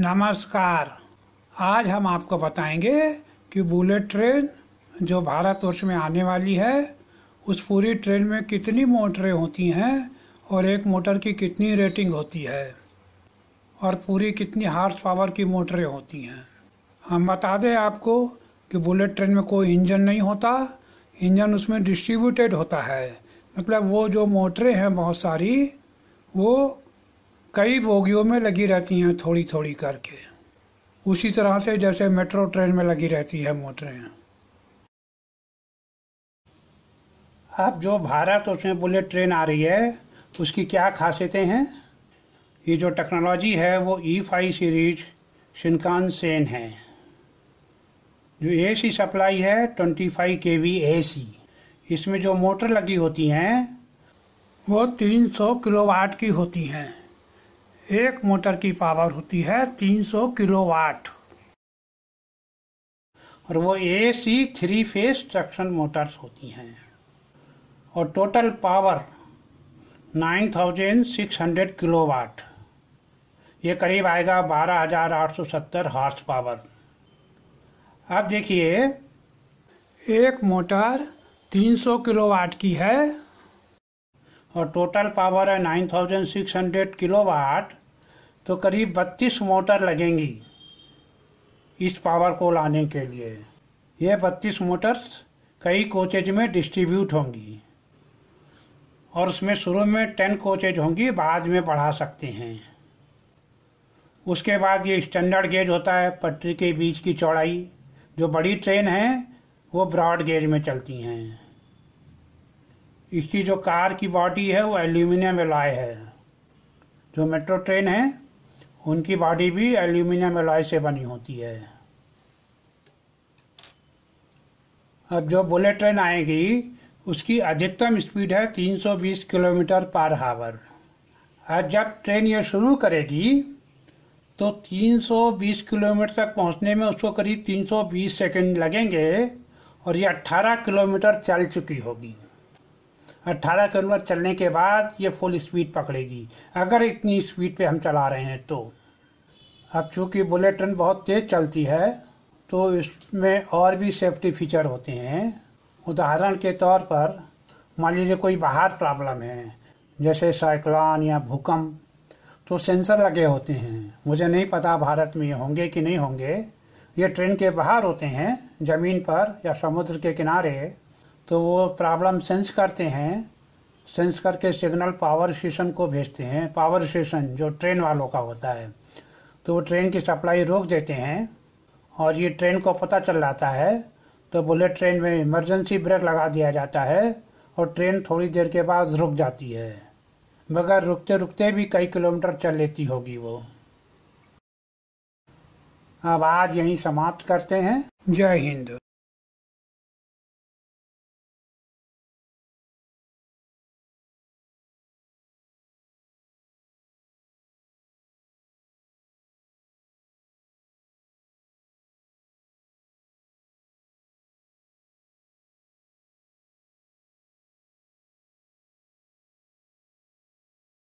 नमस्कार आज हम आपको बताएंगे कि बुलेट ट्रेन जो भारतवर्ष में आने वाली है उस पूरी ट्रेन में कितनी मोटरें होती हैं और एक मोटर की कितनी रेटिंग होती है और पूरी कितनी हार्स पावर की मोटरें होती हैं हम बता दें आपको कि बुलेट ट्रेन में कोई इंजन नहीं होता इंजन उसमें डिस्ट्रीब्यूटेड होता है मतलब वो जो मोटरें हैं बहुत सारी वो कई बोगियों में लगी रहती हैं थोड़ी थोड़ी करके उसी तरह से जैसे मेट्रो ट्रेन में लगी रहती है मोटरें आप जो भारत उसमें बुलेट ट्रेन आ रही है उसकी क्या खासियतें हैं ये जो टेक्नोलॉजी है वो E e five series Shinkansen है जो ए सी सप्लाई है twenty five K V A C इसमें जो मोटर लगी होती हैं वो तीन सौ किलोवाट की होती हैं एक मोटर की पावर होती है 300 किलोवाट और वो A C three phase traction motors होती हैं और टोटल पावर 9600 किलोवाट ये करीब आएगा 12870 हॉर्स पावर अब देखिए एक मोटर 300 किलोवाट की है और टोटल पावर है 9600 किलोवाट तो करीब 32 मोटर लगेंगी इस पावर को लाने के लिए ये 32 मोटर्स कई कोचेज में डिस्ट्रीब्यूट होंगी और उसमें शुरू में 10 कोचेज होंगी बाद में बढ़ा सकते हैं उसके बाद ये स्टैंडर्ड गेज होता है पटरी के बीच की चौड़ाई जो बड़ी ट्रेन है वो ब्रॉड गेज में चलती हैं इसकी जो कार की बॉडी है वो एल्यूमिनियम एलॉय है जो मेट्रो ट्रेन है उनकी बॉडी भी एल्यूमिनियम एलॉय से बनी होती है अब जो बुलेट ट्रेन आएगी उसकी अधिकतम स्पीड है 320 किलोमीटर पर हावर और जब ट्रेन ये शुरू करेगी तो 320 किलोमीटर तक पहुंचने में उसको करीब 320 सेकंड लगेंगे और ये 18 किलोमीटर चल चुकी होगी अट्ठारह किलोमीटर चलने के बाद ये फुल स्पीड पकड़ेगी अगर इतनी स्पीड पे हम चला रहे हैं तो अब चूंकि बुलेट ट्रेन बहुत तेज़ चलती है तो इसमें और भी सेफ्टी फीचर होते हैं उदाहरण के तौर पर मान लीजिए कोई बाहर प्रॉब्लम है जैसे साइक्लोन या भूकंप तो सेंसर लगे होते हैं मुझे नहीं पता भारत में होंगे कि नहीं होंगे ये ट्रेन के बाहर होते हैं ज़मीन पर या समुद्र के किनारे तो वो प्रॉब्लम सेंस करते हैं सेंस करके सिग्नल पावर स्टेशन को भेजते हैं पावर स्टेशन जो ट्रेन वालों का होता है तो वो ट्रेन की सप्लाई रोक देते हैं और ये ट्रेन को पता चल जाता है तो बुलेट ट्रेन में इमरजेंसी ब्रेक लगा दिया जाता है और ट्रेन थोड़ी देर के बाद रुक जाती है मगर रुकते रुकते भी कई किलोमीटर चल लेती होगी वो अब आज यहीं समाप्त करते हैं जय हिंद